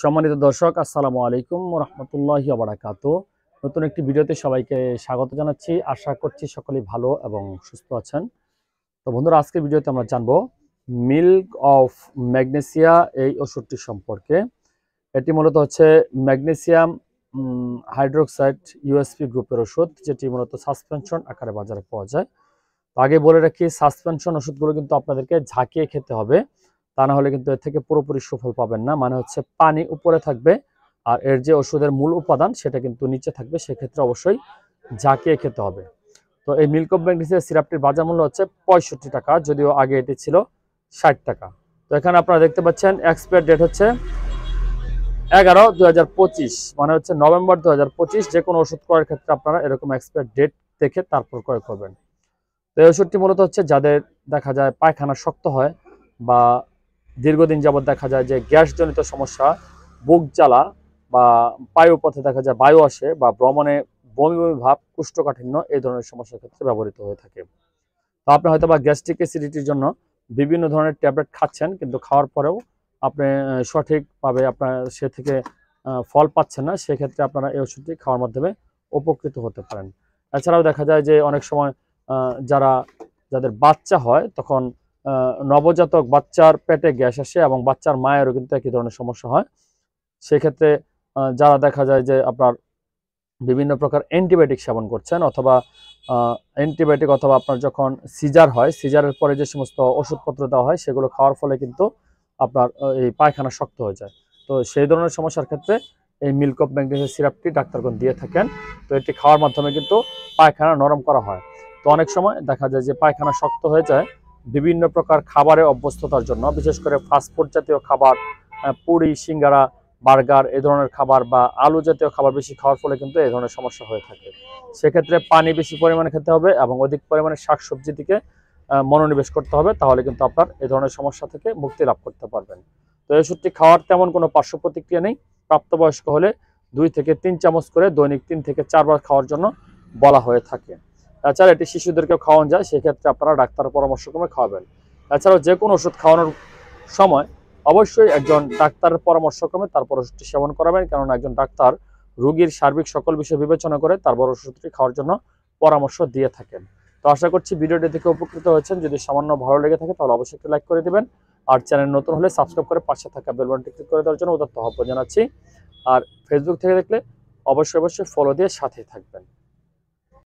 সম্মানিত দর্শক আসসালামু আলাইকুম রহমতুল্লাহ আবরাকাত নতুন একটি ভিডিওতে সবাইকে স্বাগত জানাচ্ছি আশা করছি সকলেই ভালো এবং সুস্থ আছেন তো বন্ধুরা আজকের ভিডিওতে আমরা জানবো মিল্ক অফ ম্যাগনেসিয়া এই ওষুধটি সম্পর্কে এটি মূলত হচ্ছে ম্যাগনেসিয়াম হাইড্রোক্সাইড ইউএসপি গ্রুপের ওষুধ যেটি মূলত সাসপেনশন আকারে বাজারে পাওয়া যায় আগে বলে রাখি সাসপেনশন ওষুধগুলো কিন্তু আপনাদেরকে ঝাঁকিয়ে খেতে হবে তা না হলে কিন্তু এর থেকে পুরোপুরি সুফল পাবেন না মানে হচ্ছে পানি উপরে থাকবে আর এর যে ওষুধের মূল উপাদান সেটা কিন্তু নিচে থাকবে সেক্ষেত্রে অবশ্যই ঝাঁকিয়ে খেতে হবে তো এই মিল্কব ব্যাংকের সিরাপটির বাজার মূল্য হচ্ছে পঁয়ষট্টি টাকা যদিও আগে এটি ছিল ষাট টাকা তো এখানে আপনারা দেখতে পাচ্ছেন এক্সপায়ার ডেট হচ্ছে এগারো দু মানে হচ্ছে নভেম্বর দু হাজার যে কোনো ওষুধ ক্রয়ের ক্ষেত্রে আপনারা এরকম এক্সপায়ার ডেট দেখে তারপর ক্রয় করবেন তো এই ওষুধটি মূলত হচ্ছে যাদের দেখা যায় পায়খানা শক্ত হয় বা দীর্ঘদিন যাবৎ দেখা যায় যে গ্যাসজনিত সমস্যা বুক জ্বালা বা বায়ু পথে দেখা যায় বায়ু আসে বা ভ্রমণে বমি বমি ভাব কুষ্ঠকাঠিন্য এই ধরনের সমস্যার ক্ষেত্রে ব্যবহৃত হয়ে থাকে তো আপনি হয়তো বা গ্যাস্ট্রিক অ্যাসিডিটির জন্য বিভিন্ন ধরনের ট্যাবলেট খাচ্ছেন কিন্তু খাওয়ার পরেও আপনি সঠিকভাবে আপনার সে থেকে ফল পাচ্ছেন না সেক্ষেত্রে আপনারা এই ওষুধটি খাওয়ার মাধ্যমে উপকৃত হতে পারেন এছাড়াও দেখা যায় যে অনেক সময় যারা যাদের বাচ্চা হয় তখন নবজাতক বাচ্চার পেটে গ্যাস আসে এবং বাচ্চার মায়েরও কিন্তু একই ধরনের সমস্যা হয় সেক্ষেত্রে যারা দেখা যায় যে আপনার বিভিন্ন প্রকার অ্যান্টিবায়োটিক সেবন করছেন অথবা অ্যান্টিবায়োটিক অথবা আপনার যখন সিজার হয় সিজারের পরে যে সমস্ত ওষুধপত্র দেওয়া হয় সেগুলো খাওয়ার ফলে কিন্তু আপনার এই পায়খানা শক্ত হয়ে যায় তো সেই ধরনের সমস্যার ক্ষেত্রে এই মিল্কপ ম্যাগনেসিয়াম সিরাপটি ডাক্তারগণ দিয়ে থাকেন তো এটি খাওয়ার মাধ্যমে কিন্তু পায়খানা নরম করা হয় তো অনেক সময় দেখা যায় যে পায়খানা শক্ত হয়ে যায় বিভিন্ন প্রকার খাবারে অভ্যস্ততার জন্য বিশেষ করে ফাস্টফুড জাতীয় খাবার পুরি সিঙ্গারা বার্গার এ ধরনের খাবার বা আলু জাতীয় খাবার বেশি খাওয়ার ফলে কিন্তু এ ধরনের সমস্যা হয়ে থাকে সেক্ষেত্রে পানি বেশি পরিমাণে খেতে হবে এবং অধিক পরিমাণে শাকসবজি দিকে মনোনিবেশ করতে হবে তাহলে কিন্তু আপনার এ ধরনের সমস্যা থেকে মুক্তি লাভ করতে পারবেন তো এই সত্যি খাওয়ার তেমন কোনো পার্শ্ব প্রতিক্রিয়া নেই প্রাপ্তবয়স্ক হলে দুই থেকে তিন চামচ করে দৈনিক তিন থেকে চারবার খাওয়ার জন্য বলা হয়ে থাকে তাছাড়া এটি শিশুদেরকে খাওয়ানো যায় সেক্ষেত্রে আপনারা ডাক্তার পরামর্শক্রমে খাওয়াবেন তাছাড়াও যে কোনো ওষুধ খাওয়ানোর সময় অবশ্যই একজন ডাক্তারের পরামর্শক্রমে তারপর ওষুধটি সেবন করাবেন কেননা একজন ডাক্তার রুগীর সার্বিক সকল বিষয় বিবেচনা করে তারপর ওষুধটি খাওয়ার জন্য পরামর্শ দিয়ে থাকেন তো আশা করছি ভিডিওটি দেখে উপকৃত হয়েছেন যদি সামান্য ভালো লেগে থাকে তাহলে অবশ্যই একটি লাইক করে দেবেন আর চ্যানেল নতুন হলে সাবস্ক্রাইব করে পাশে থাকা বেলবনটি ক্লিক করে দেওয়ার জন্য উদাত্ত আহ্বান জানাচ্ছি আর ফেসবুক থেকে দেখলে অবশ্যই অবশ্যই ফলো দিয়ে সাথে থাকবেন